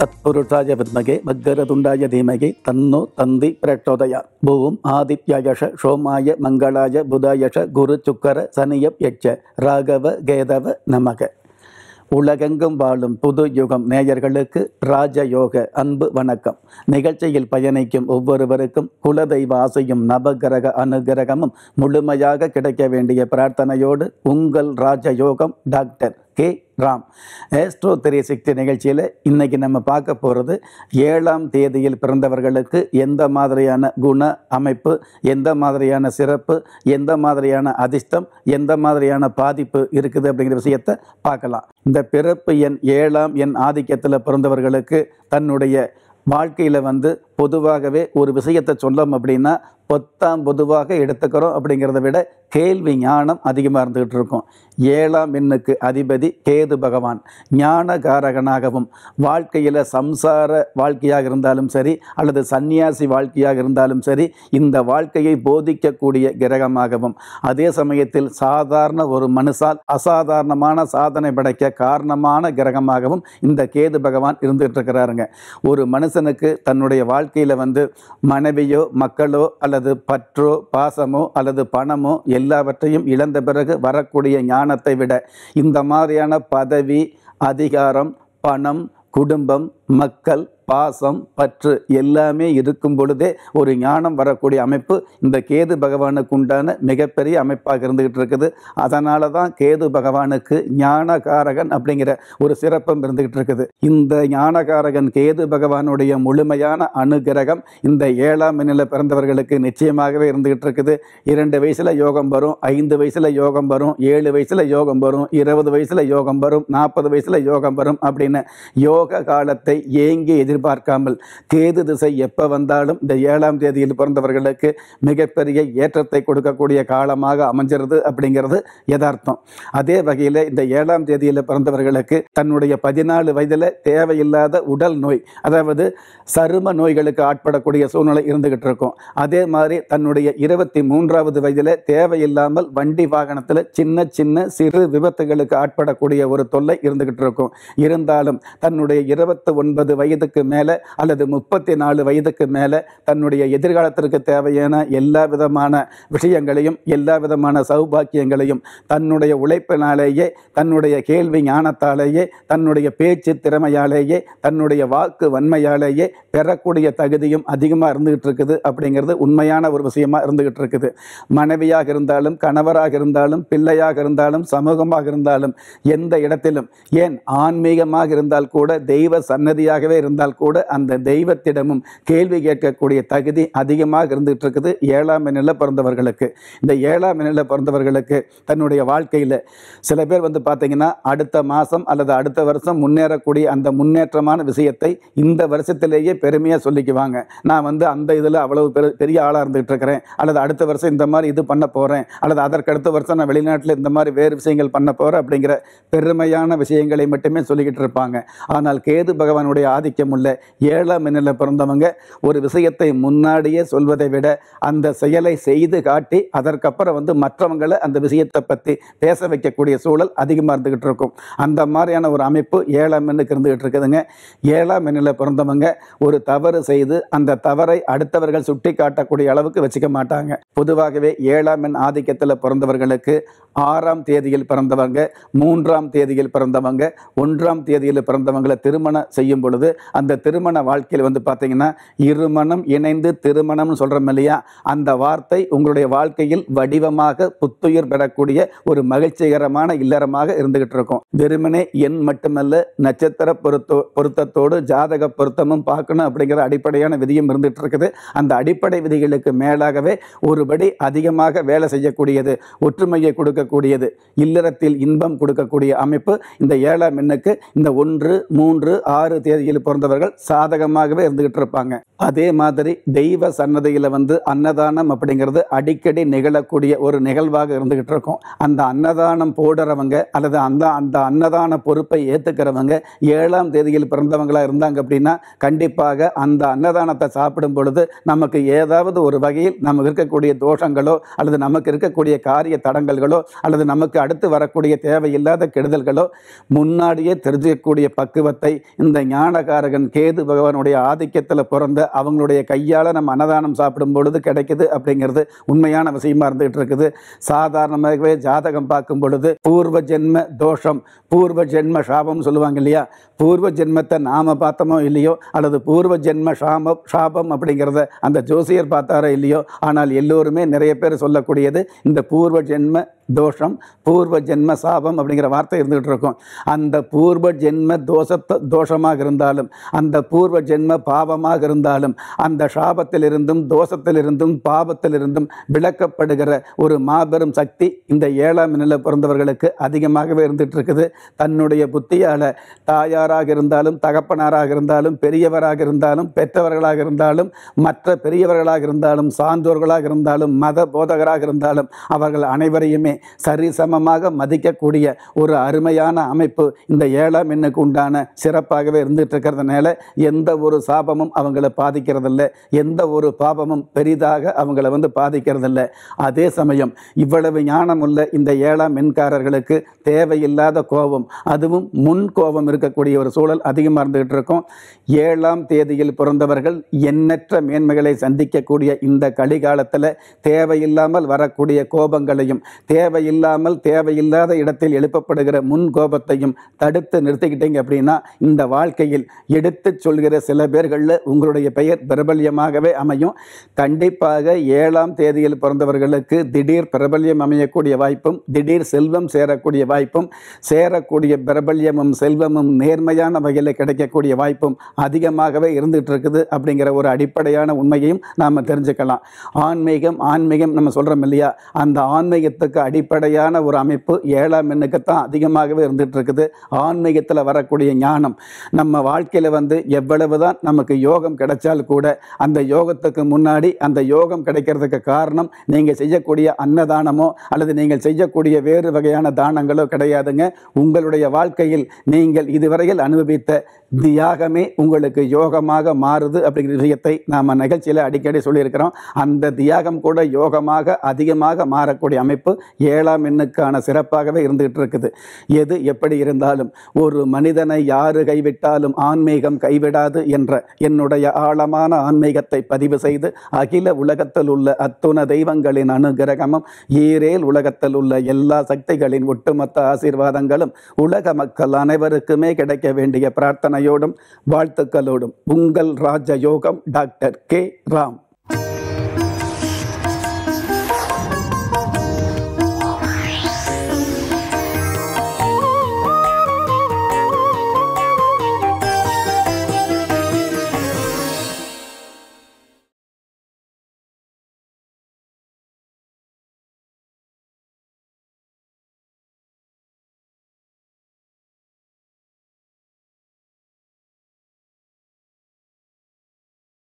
தத்புருஷாய வித்மகே பக்கரதுண்டாய தீமகே தன்னு தந்தி பிரச்சோதயா பூவும் ஆதித்யயஷ சோமாய மங்களாய புதயஷ குரு சுக்கர சனியப் எச்ச ராகவ கேதவ நமக உலகெங்கும் வாழும் புது யுகம் நேயர்களுக்கு ராஜயோக அன்பு வணக்கம் நிகழ்ச்சியில் பயணிக்கும் ஒவ்வொருவருக்கும் குலதெய்வ ஆசையும் நவகிரக அனுகிரகமும் முழுமையாக கிடைக்க வேண்டிய பிரார்த்தனையோடு உங்கள் ராஜயோகம் டாக்டர் கே ராம் ஏஸ்ட்ரோ தெரிய சக்தி நிகழ்ச்சியில் இன்றைக்கி நம்ம பார்க்க போகிறது ஏழாம் தேதியில் பிறந்தவர்களுக்கு எந்த மாதிரியான குண அமைப்பு எந்த மாதிரியான சிறப்பு எந்த மாதிரியான அதிர்ஷ்டம் எந்த மாதிரியான பாதிப்பு இருக்குது அப்படிங்கிற விஷயத்தை பார்க்கலாம் இந்த பிறப்பு எண் ஏழாம் எண் ஆதிக்கத்தில் பிறந்தவர்களுக்கு தன்னுடைய வாழ்க்கையில் வந்து பொதுவாகவே ஒரு விஷயத்தை சொல்லோம் அப்படின்னா பத்தாம் பொதுவாக எடுத்துக்கிறோம் அப்படிங்கிறத விட கேள்வி ஞானம் அதிகமாக இருந்துக்கிட்டு இருக்கும் ஏழாம் எண்ணுக்கு அதிபதி கேது பகவான் ஞானகாரகனாகவும் வாழ்க்கையில் சம்சார வாழ்க்கையாக இருந்தாலும் சரி அல்லது சந்நியாசி வாழ்க்கையாக இருந்தாலும் சரி இந்த வாழ்க்கையை போதிக்கக்கூடிய கிரகமாகவும் அதே சமயத்தில் சாதாரண ஒரு மனுஷால் அசாதாரணமான சாதனை படைக்க காரணமான கிரகமாகவும் இந்த கேது பகவான் இருந்துகிட்டு இருக்கிறாருங்க ஒரு மனுஷனுக்கு தன்னுடைய வாழ்க்கையில் வந்து மனைவியோ மக்களோ அல்லது பற்றோ பாசமோ அல்லது பணமோ எல்லாவற்றையும் இழந்த பிறகு வரக்கூடிய ஞானத்தை விட இந்த மாதிரியான பதவி அதிகாரம் பணம் குடும்பம் மக்கள் பாசம் பற்று எல்லாமே இருக்கும் பொழுதே ஒரு ஞானம் வரக்கூடிய அமைப்பு இந்த கேது பகவானுக்கு உண்டான மிகப்பெரிய அமைப்பாக இருந்துகிட்டு இருக்குது அதனால தான் கேது பகவானுக்கு ஞானகாரகன் அப்படிங்கிற ஒரு சிறப்பம் இருந்துகிட்டு இருக்குது இந்த ஞானகாரகன் கேது பகவானுடைய முழுமையான அனுகிரகம் இந்த ஏழாம் நிலை பிறந்தவர்களுக்கு நிச்சயமாகவே இருந்துகிட்டு இருக்குது இரண்டு வயசில் யோகம் வரும் ஐந்து வயசில் யோகம் வரும் ஏழு வயசில் யோகம் வரும் இருபது வயசில் யோகம் வரும் நாற்பது வயசில் யோகம் வரும் அப்படின்னு யோக காலத்தை ஏங்கி எதிர் எதிர்பார்க்காமல் தேது திசை எப்போ வந்தாலும் இந்த ஏழாம் தேதியில் பிறந்தவர்களுக்கு மிகப்பெரிய ஏற்றத்தை கொடுக்கக்கூடிய காலமாக அமைஞ்சிருது அப்படிங்கிறது யதார்த்தம் அதே வகையில் இந்த ஏழாம் தேதியில் பிறந்தவர்களுக்கு தன்னுடைய பதினாலு வயதில் தேவையில்லாத உடல் நோய் அதாவது சரும நோய்களுக்கு ஆட்படக்கூடிய சூழ்நிலை இருந்துகிட்டு இருக்கும் அதே மாதிரி தன்னுடைய இருபத்தி மூன்றாவது வயதில் தேவையில்லாமல் வண்டி வாகனத்தில் சின்ன சின்ன சிறு விபத்துகளுக்கு ஆட்படக்கூடிய ஒரு தொல்லை இருந்துகிட்டு இருக்கும் இருந்தாலும் தன்னுடைய இருபத்தி ஒன்பது வயதுக்கு மேலே அல்லது முப்பத்தி நாலு வயதுக்கு மேலே தன்னுடைய எதிர்காலத்திற்கு தேவையான எல்லா விதமான விஷயங்களையும் எல்லா விதமான சௌபாக்கியங்களையும் தன்னுடைய உழைப்பினாலேயே தன்னுடைய கேள்வி ஞானத்தாலேயே தன்னுடைய பேச்சு திறமையாலேயே தன்னுடைய வாக்கு வன்மையாலேயே பெறக்கூடிய தகுதியும் அதிகமாக இருந்துகிட்டு இருக்குது அப்படிங்கிறது உண்மையான ஒரு விஷயமா இருந்துகிட்டு இருக்குது மனைவியாக இருந்தாலும் கணவராக இருந்தாலும் பிள்ளையாக இருந்தாலும் சமூகமாக இருந்தாலும் எந்த இடத்திலும் ஏன் ஆன்மீகமாக இருந்தால் கூட தெய்வ சன்னதியாகவே இருந்தால் கூட அந்த தெய்வத்திடமும் கேள்வி கேட்கக்கூடிய தகுதி அதிகமாக இருந்துகிட்டு இருக்குது ஏழாம் நிலையில் பிறந்தவர்களுக்கு இந்த ஏழாம் நிலையில் பிறந்தவர்களுக்கு தன்னுடைய வாழ்க்கையில் சில பேர் வந்து பார்த்தீங்கன்னா அடுத்த மாதம் அல்லது அடுத்த வருஷம் முன்னேறக்கூடிய அந்த முன்னேற்றமான விஷயத்தை இந்த வருஷத்திலேயே பெருமையாக சொல்லிக்குவாங்க நான் வந்து அந்த இதில் அவ்வளவு பெரு பெரிய ஆளாக இருந்துகிட்டு இருக்கிறேன் அல்லது அடுத்த வருஷம் இந்த மாதிரி இது பண்ண போகிறேன் அல்லது அதற்கு அடுத்த வருஷம் நான் வெளிநாட்டில் இந்த மாதிரி வேறு விஷயங்கள் பண்ண போகிறேன் அப்படிங்கிற பெருமையான விஷயங்களை மட்டுமே சொல்லிக்கிட்டு இருப்பாங்க ஆனால் கேது பகவானுடைய ஆதிக்கம் உள்ள இல்லை ஏழாம் எண்ணில் பிறந்தவங்க ஒரு விஷயத்தை முன்னாடியே சொல்வதை விட அந்த செயலை செய்து காட்டி அதற்கப்புறம் வந்து மற்றவங்களை அந்த விஷயத்தை பற்றி பேச வைக்கக்கூடிய சூழல் அதிகமாக இருந்துக்கிட்டு இருக்கும் அந்த மாதிரியான ஒரு அமைப்பு ஏழாம் எண்ணுக்கு இருந்துகிட்டு இருக்குதுங்க ஏழாம் எண்ணில் பிறந்தவங்க ஒரு தவறு செய்து அந்த தவறை அடுத்தவர்கள் சுட்டி காட்டக்கூடிய அளவுக்கு வச்சுக்க மாட்டாங்க பொதுவாகவே ஏழாம் எண் ஆதிக்கத்தில் பிறந்தவர்களுக்கு ஆறாம் தேதியில் பிறந்தவங்க மூன்றாம் தேதியில் பிறந்தவங்க ஒன்றாம் தேதியில் பிறந்தவங்களை திருமணம் செய்யும் பொழுது அந்த திருமண வாழ்க்கையில் வந்து பார்த்தீங்கன்னா இருமணம் இணைந்து திருமணம்னு சொல்கிறோம் இல்லையா அந்த வார்த்தை உங்களுடைய வாழ்க்கையில் வடிவமாக புத்துயிர் பெறக்கூடிய ஒரு மகிழ்ச்சிகரமான இல்லறமாக இருந்துகிட்டு இருக்கும் வெறுமனே எண் மட்டுமல்ல நட்சத்திர பொருத்தோ பொருத்தத்தோடு ஜாதக பொருத்தமும் பார்க்கணும் அப்படிங்கிற அடிப்படையான விதியும் இருந்துகிட்டு இருக்குது அந்த அடிப்படை விதிகளுக்கு மேலாகவே ஒருபடி அதிகமாக வேலை செய்யக்கூடியது ஒற்றுமையை கொடுக்கக்கூடியது இல்லறத்தில் இன்பம் கொடுக்கக்கூடிய அமைப்பு இந்த ஏழாம் எண்ணுக்கு இந்த ஒன்று மூன்று ஆறு தேதியில் பிறந்தவர்கள் பலன்கள் சாதகமாகவே இருந்துகிட்டு இருப்பாங்க அதே மாதிரி தெய்வ சன்னதியில் வந்து அன்னதானம் அப்படிங்கிறது அடிக்கடி நிகழக்கூடிய ஒரு நிகழ்வாக இருந்துகிட்டு இருக்கும் அந்த அன்னதானம் போடுறவங்க அல்லது அந்த அந்த அன்னதான பொறுப்பை ஏத்துக்கிறவங்க ஏழாம் தேதியில் பிறந்தவங்களா இருந்தாங்க அப்படின்னா கண்டிப்பாக அந்த அன்னதானத்தை சாப்பிடும் பொழுது நமக்கு ஏதாவது ஒரு வகையில் நமக்கு இருக்கக்கூடிய தோஷங்களோ அல்லது நமக்கு இருக்கக்கூடிய காரிய தடங்கல்களோ அல்லது நமக்கு அடுத்து வரக்கூடிய தேவையில்லாத கெடுதல்களோ முன்னாடியே தெரிஞ்சிக்கக்கூடிய பக்குவத்தை இந்த ஞானகாரகன் கேது பகவானுடைய ஆதிக்கத்தில் பிறந்த அவங்களுடைய கையால் நம்ம அன்னதானம் சாப்பிடும் பொழுது கிடைக்குது அப்படிங்கிறது உண்மையான விஷயமா இருந்துகிட்டு இருக்குது சாதாரணமாகவே ஜாதகம் பார்க்கும் பொழுது பூர்வ ஜென்ம தோஷம் பூர்வ ஜென்ம சாபம்னு சொல்லுவாங்க இல்லையா பூர்வ ஜென்மத்தை நாம் பார்த்தோமோ இல்லையோ அல்லது பூர்வ ஜென்ம சாபம் சாபம் அப்படிங்கிறத அந்த ஜோசியர் பார்த்தாரோ இல்லையோ ஆனால் எல்லோருமே நிறைய பேர் சொல்லக்கூடியது இந்த பூர்வ ஜென்ம தோஷம் பூர்வ ஜென்ம சாபம் அப்படிங்கிற வார்த்தை இருந்துகிட்டு இருக்கும் அந்த பூர்வ ஜென்ம தோஷத்தை தோஷமாக இருந்தாலும் அந்த பூர்வ ஜென்ம பாவமாக இருந்தாலும் அந்த சாபத்திலிருந்தும் தோஷத்திலிருந்தும் பாவத்திலிருந்தும் விளக்கப்படுகிற ஒரு மாபெரும் சக்தி இந்த ஏழாம் நிலை பிறந்தவர்களுக்கு அதிகமாகவே இருந்துகிட்டு இருக்குது தன்னுடைய புத்தியால் தாயாராக இருந்தாலும் தகப்பனாராக இருந்தாலும் பெரியவராக இருந்தாலும் பெற்றவர்களாக இருந்தாலும் மற்ற பெரியவர்களாக இருந்தாலும் சான்றோர்களாக இருந்தாலும் மத போதகராக இருந்தாலும் அவர்கள் அனைவரையுமே சரிசமமாக மதிக்கக்கூடிய ஒரு அருமையான அமைப்பு இந்த ஏழாம் எண்ணுக்கு உண்டான சிறப்பாகவே இருந்துட்டு இருக்கிறதுனால எந்த ஒரு சாபமும் அவங்களை பாதிக்கிறதில்ல எந்த ஒரு பாபமும் பெரிதாக அவங்கள வந்து பாதிக்கிறதில்ல அதே சமயம் இவ்வளவு ஞானம் உள்ள இந்த ஏழாம் மென்காரர்களுக்கு தேவையில்லாத கோபம் அதுவும் முன் கோபம் இருக்கக்கூடிய ஒரு சூழல் அதிகமாக இருந்துகிட்டு இருக்கும் ஏழாம் தேதியில் பிறந்தவர்கள் எண்ணற்ற மேன்மைகளை சந்திக்கக்கூடிய இந்த கலிகாலத்தில் தேவையில்லாமல் வரக்கூடிய கோபங்களையும் தேவை தேவையில்லாமல் தேவையில்லாத இடத்தில் எழுப்பப்படுகிற முன் கோபத்தையும் தடுத்து நிறுத்திக்கிட்டீங்க அப்படின்னா இந்த வாழ்க்கையில் எடுத்து சொல்கிற சில பேர்களில் உங்களுடைய பெயர் பிரபல்யமாகவே அமையும் கண்டிப்பாக ஏழாம் தேதியில் பிறந்தவர்களுக்கு திடீர் பிரபல்யம் அமையக்கூடிய வாய்ப்பும் திடீர் செல்வம் சேரக்கூடிய வாய்ப்பும் சேரக்கூடிய பிரபல்யமும் செல்வமும் நேர்மையான வகையில் கிடைக்கக்கூடிய வாய்ப்பும் அதிகமாகவே இருந்துகிட்டு இருக்குது அப்படிங்கிற ஒரு அடிப்படையான உண்மையையும் நாம் தெரிஞ்சுக்கலாம் ஆன்மீகம் ஆன்மீகம் நம்ம சொல்கிறோம் இல்லையா அந்த ஆன்மீகத்துக்கு அடி அடிப்படையான ஒரு அமைப்பு ஏழாம் எண்ணுக்குத்தான் அதிகமாகவே இருந்துட்டு இருக்குது ஆன்மீகத்தில் வரக்கூடிய ஞானம் நம்ம வாழ்க்கையில் வந்து எவ்வளவு தான் நமக்கு யோகம் கிடைச்சால் கூட அந்த யோகத்துக்கு முன்னாடி அந்த யோகம் கிடைக்கிறதுக்கு காரணம் நீங்கள் செய்யக்கூடிய அன்னதானமோ அல்லது நீங்கள் செய்யக்கூடிய வேறு வகையான தானங்களோ கிடையாதுங்க உங்களுடைய வாழ்க்கையில் நீங்கள் இதுவரையில் அனுபவித்த தியாகமே உங்களுக்கு யோகமாக மாறுது அப்படிங்கிற விஷயத்தை நாம் நிகழ்ச்சியில் அடிக்கடி சொல்லியிருக்கிறோம் அந்த தியாகம் கூட யோகமாக அதிகமாக மாறக்கூடிய அமைப்பு ஏழாம் எண்ணுக்கான சிறப்பாகவே இருந்துகிட்டு இருக்குது எது எப்படி இருந்தாலும் ஒரு மனிதனை யாரு கைவிட்டாலும் ஆன்மீகம் கைவிடாது என்ற என்னுடைய ஆழமான ஆன்மீகத்தை பதிவு செய்து அகில உலகத்தில் உள்ள அத்துண தெய்வங்களின் அனுகிரகமும் ஈரேல் உலகத்தில் உள்ள எல்லா சக்திகளின் ஒட்டுமொத்த ஆசீர்வாதங்களும் உலக மக்கள் அனைவருக்குமே கிடைக்க வேண்டிய பிரார்த்தனையோடும் வாழ்த்துக்களோடும் உங்கள் ராஜயோகம் டாக்டர் கே ராம்